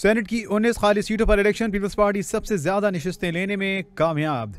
senate की 19 खाली सीटों पर इलेक्शन पीपल्स पार्टी सबसे ज़्यादा नशस्तें लेने में कामयाब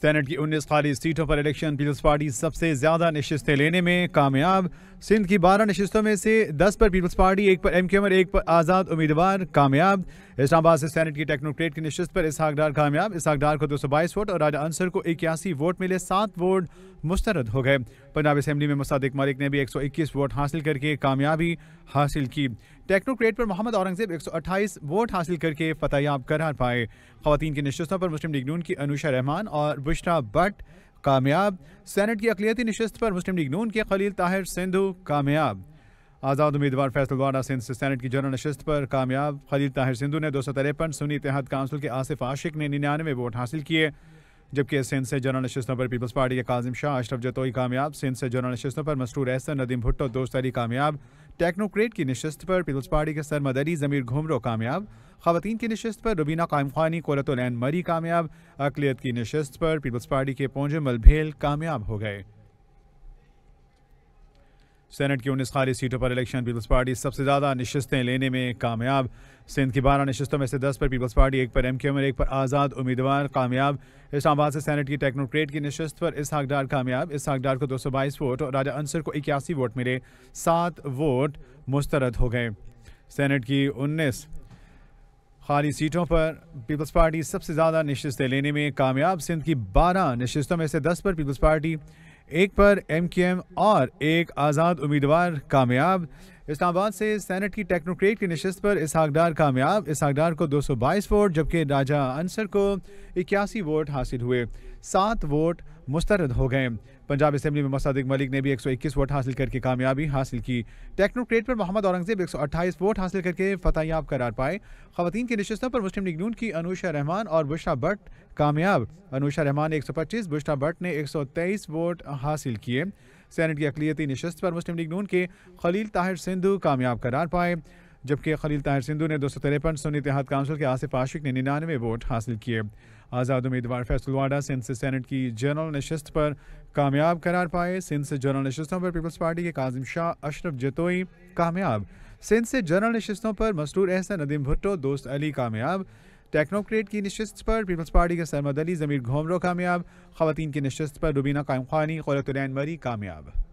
सेनेट की 19 खाली सीटों पर इलेक्शन पीपल्स पार्टी सबसे ज़्यादा नशस्तें लेने में कामयाब सिंध की 12 नशस्तों में से 10 पर पीपल्स पार्टी एक पर एम क्यूमर एक पर आज़ाद उम्मीदवार कामयाब इस्लामाबाद से सेनेट की टेक्नोक्रेट की नशस्त पर इसहाक डार कामयाब इसहाक डार को बाईस वोट और राजा अंसर को इक्यासी वोट मिले सात वोट मुस्तरद हो गए पंजाब असम्बली में मसादिक मलिक ने भी 121 वोट हासिल करके कामयाबी हासिल की टेक्नोक्रेट पर मोहम्मद औरंगजेब 128 वोट हासिल करके फतेयाब करार पाए खातन की नशस्तों पर मुस्लिम लीग नून की अनुषा रहमान और बुश्रा भट्ट कामयाब सैनट की अकलीती नशस्त पर मुस्लिम लीग नून के खलील ताहिर सिंधु कामयाब आज़ाद उम्मीदवार फैसल वाडा सिंध से सैनट की जनरल नशस्त पर कामयाब खलील ताहिर सिंधु ने दो सौ तिरपन सुनी तहत काउंसिल के आसिफ आशिक ने निन्यानवे वोट हासिल किए जबकि सिंध से जनरल नशस्तों पर पीपल्स पार्टी के काजिम शाह अशरफ जतोई कामयाब सिंध से जनरल नशस्तों पर मसरूर एहसन नदीम भुट्टो दोस्त अली कामयाब टेक्नोक्रेट की नशस्त पर पीपल्स पार्टी के सरमद अली जमीर घुमरो कामयाब खातन की नशस्त पर रुबीना कायम खानी कोलतुलैन मरी कामयाब अकलीत की नशस्त पर पीपल्स पार्टी के पोंजमल भेल कामयाब हो गए सेनेट की उन्नीस खाली सीटों पर इलेक्शन पीपल्स पार्टी सबसे ज़्यादा नशस्तें लेने में कामयाब सिंध की बारह नशस्तों में से दस पर पीपल्स पार्टी एक पर एम क्यू एम और एक पर आज़ाद उम्मीदवार कामयाब इस्लामाबाद से सेनेट की टेक्नोक्रेट की नशस्त पर इस हकदार कामयाब इस हकदार को दो सौ बाईस वोट और राजा अंसर को इक्यासी वोट मिले सात वोट मुस्तरद हो गए सेनेट की उन्नीस खाली सीटों पर पीपल्स पार्टी सबसे ज़्यादा नशस्तें लेने में कामयाब सिंध की बारह नशस्तों में से दस पर पीपल्स पार्टी एक पर एमकेएम और एक आज़ाद उम्मीदवार कामयाब इस्लामाबाद से सेनेट की टेक्नोक्रेट की नशस्त पर इसहाकदार कामयाब इसहाकदार को 222 वोट जबकि राजा अंसर को इक्यासी वोट हासिल हुए सात वोट मुस्तरद हो गए पंजाब असम्बली में मसादिक मलिक ने भी 121 वोट हासिल करके कामयाबी हासिल की टेक्नोक्रेट पर मोहम्मद औरंगजेब 128 वोट हासिल करके याब करार पाए खातन की नशस्तों पर मुस्लिम लीग नून की अनुषा रहमान और बुशा भट्ट कामयाब अनुषा रहमान 125, बुश्टा भट्ट ने 123 वोट हासिल किए सेनेट की अकलीती नशस्त पर मुस्लिम लीग नून के खलील ताहिर सिंधु कामयाब करार पाए जबकि खलील ताहिर सिंधु ने दो सौ तिरपन सुन्नी इतिहाद काउंसिल के आसिफ आशिक ने निन्यानवे वोट हासिल किए आज़ाद उम्मीदवार फैसलवाडा सिंध से सेनेट की जनरल नशस्त पर कामयाब करार पाए सिंध से जनरल नशस्तों पर पीपल्स पार्टी के काजिम शाह अशरफ जतोई कामयाब सिंध से जनरल नशस्तों पर मसरूर अहसन नदीम भुट्टो दोस्त अली कामयाब टेक्नोक्रेट की नशस्त पर पीपल्स पार्टी के सरमद अली ज़मीर घोमरो कामयाब खवतिन की नशस्त पर रुबीना कायम खानी गौरतुलैन मरी कामयाब